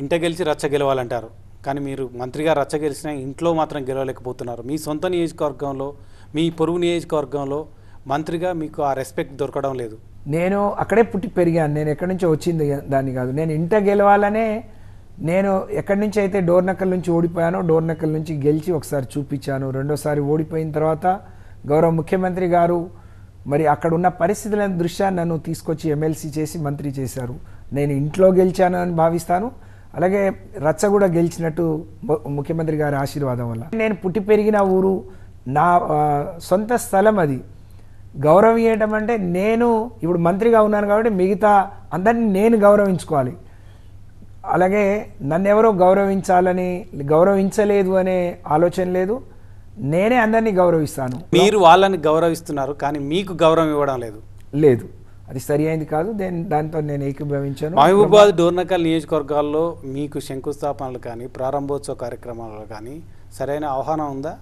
ఇంట గెలిచి రచ్చ గెలవాలంటారు కానీ మీరు మంత్రిగా రచ్చ గెలిచినా ఇంట్లో మాత్రం గెలవలేకపోతున్నారు మీ సొంత నియోజకవర్గంలో మీ పొరుగు నియోజకవర్గంలో మంత్రిగా మీకు ఆ రెస్పెక్ట్ దొరకడం లేదు నేను అక్కడే పుట్టి పెరిగాను నేను ఎక్కడి నుంచో వచ్చింది దాన్ని కాదు నేను ఇంట గెలవాలనే నేను ఎక్కడి నుంచి అయితే డోర్ నక్కల నుంచి ఓడిపోయానో డోర్ నక్కల నుంచి గెలిచి ఒకసారి చూపించాను రెండోసారి ఓడిపోయిన తర్వాత గౌరవ ముఖ్యమంత్రి గారు మరి అక్కడ ఉన్న పరిస్థితుల దృశ్యాన్ని నన్ను తీసుకొచ్చి ఎమ్మెల్సీ చేసి మంత్రి చేశారు నేను ఇంట్లో గెలిచాను అని భావిస్తాను అలాగే రచ్చ కూడా గెలిచినట్టు ముఖ్యమంత్రి గారి ఆశీర్వాదం వల్ల నేను పుట్టి పెరిగిన ఊరు నా సొంత స్థలం అది గౌరవించడం అంటే నేను ఇప్పుడు మంత్రిగా ఉన్నాను కాబట్టి మిగతా అందరినీ నేను గౌరవించుకోవాలి అలాగే నన్ను ఎవరో గౌరవించాలని గౌరవించలేదు అనే ఆలోచన లేదు నేనే అందరినీ గౌరవిస్తాను మీరు వాళ్ళని గౌరవిస్తున్నారు కానీ మీకు గౌరవం ఇవ్వడం లేదు లేదు అది సరి అయింది కాదు దేని దాంతో నేను ఏకీభవించాను మహబూబాబాద్ డోర్నకల్ నియోజకవర్గాల్లో మీకు శంకుస్థాపనలు కానీ ప్రారంభోత్సవ కార్యక్రమాలు కానీ సరైన ఆహ్వానం ఉందా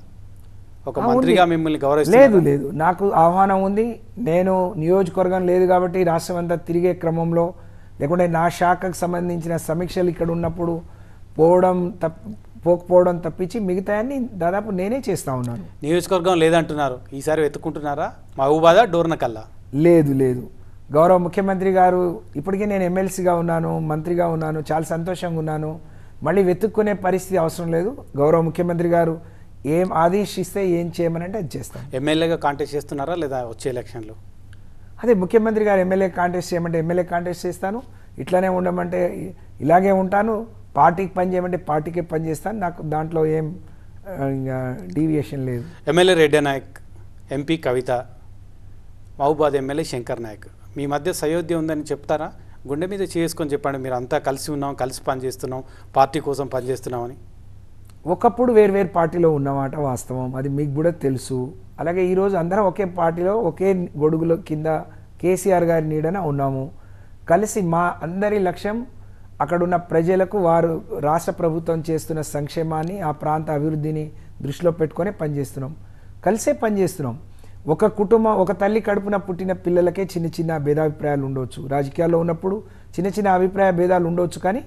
ఒక మంత్రిగా మిమ్మల్ని గౌరవిస్తారు లేదు లేదు నాకు ఆహ్వానం ఉంది నేను నియోజకవర్గం లేదు కాబట్టి రాష్ట్రం అంతా తిరిగే క్రమంలో లేకుంటే నా శాఖకు సంబంధించిన సమీక్షలు ఇక్కడ ఉన్నప్పుడు పోవడం తప్ప పోకపోవడం తప్పించి మిగతాన్ని దాదాపు నేనే చేస్తూ ఉన్నాను నియోజకవర్గం లేదంటున్నారు ఈసారి వెతుక్కుంటున్నారా మహబూబాదా డోర్నకల్లా లేదు లేదు గౌరవ ముఖ్యమంత్రి గారు ఇప్పటికీ నేను ఎమ్మెల్సీగా ఉన్నాను మంత్రిగా ఉన్నాను చాలా సంతోషంగా ఉన్నాను మళ్ళీ వెతుక్కునే పరిస్థితి అవసరం లేదు గౌరవ ముఖ్యమంత్రి గారు ఏం ఆదేశిస్తే ఏం చేయమని అంటే అది చేస్తాను ఎమ్మెల్యేగా కాంటెస్ట్ చేస్తున్నారా లేదా వచ్చే ఎలక్షన్లో అదే ముఖ్యమంత్రి గారు ఎమ్మెల్యే కాంటెస్ట్ చేయమంటే ఎమ్మెల్యే కాంటెస్ట్ చేస్తాను ఇట్లానే ఉండమంటే ఇలాగే ఉంటాను పార్టీకి పని చేయమంటే పార్టీకి పని చేస్తాను నాకు దాంట్లో ఏం డీవియేషన్ లేదు ఎమ్మెల్యే రెడ్డి నాయక్ ఎంపీ కవిత మహబాద్ ఎమ్మెల్యే శంకర్ నాయక్ మీ మధ్య సయోధ్య ఉందని చెప్తారా గుండె మీద చేసుకొని చెప్పండి మీరు అంతా కలిసి ఉన్నాం కలిసి పనిచేస్తున్నాం పార్టీ కోసం పనిచేస్తున్నామని ఒకప్పుడు వేర్వేరు పార్టీలో ఉన్నమాట వాస్తవం అది మీకు కూడా తెలుసు అలాగే ఈరోజు అందరం ఒకే పార్టీలో ఒకే గొడుగుల కింద కేసీఆర్ గారి నీడన ఉన్నాము కలిసి మా అందరి లక్ష్యం అక్కడున్న ప్రజలకు వారు రాష్ట్ర ప్రభుత్వం చేస్తున్న సంక్షేమాన్ని ఆ ప్రాంత అభివృద్ధిని దృష్టిలో పెట్టుకొని పనిచేస్తున్నాం కలిసే పనిచేస్తున్నాం ఒక కుటుంబం ఒక తల్లి కడుపున పుట్టిన పిల్లలకే చిన్న చిన్న భేదాభిప్రాయాలు ఉండవచ్చు రాజకీయాల్లో ఉన్నప్పుడు చిన్న చిన్న అభిప్రాయ భేదాలు ఉండవచ్చు కానీ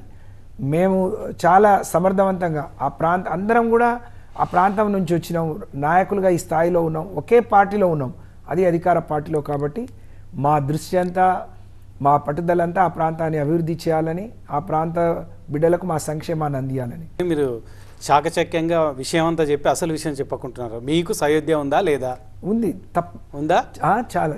మేము చాలా సమర్థవంతంగా ఆ ప్రాంత అందరం కూడా ఆ ప్రాంతం నుంచి వచ్చినాం నాయకులుగా ఈ స్థాయిలో ఉన్నాం ఒకే పార్టీలో ఉన్నాం అది అధికార పార్టీలో కాబట్టి మా దృష్టి అంతా మా పట్టుదలంతా ఆ ప్రాంతాన్ని అభివృద్ధి చేయాలని ఆ ప్రాంత బిడ్డలకు మా సంక్షేమాన్ని అందియాలని మీరు చాకచక్యంగా విషయం అంతా చెప్పి అసలు విషయం చెప్పకుంటున్నారు మీకు సయోధ్య ఉందా లేదా ఉంది తప్ప ఉందా చాలా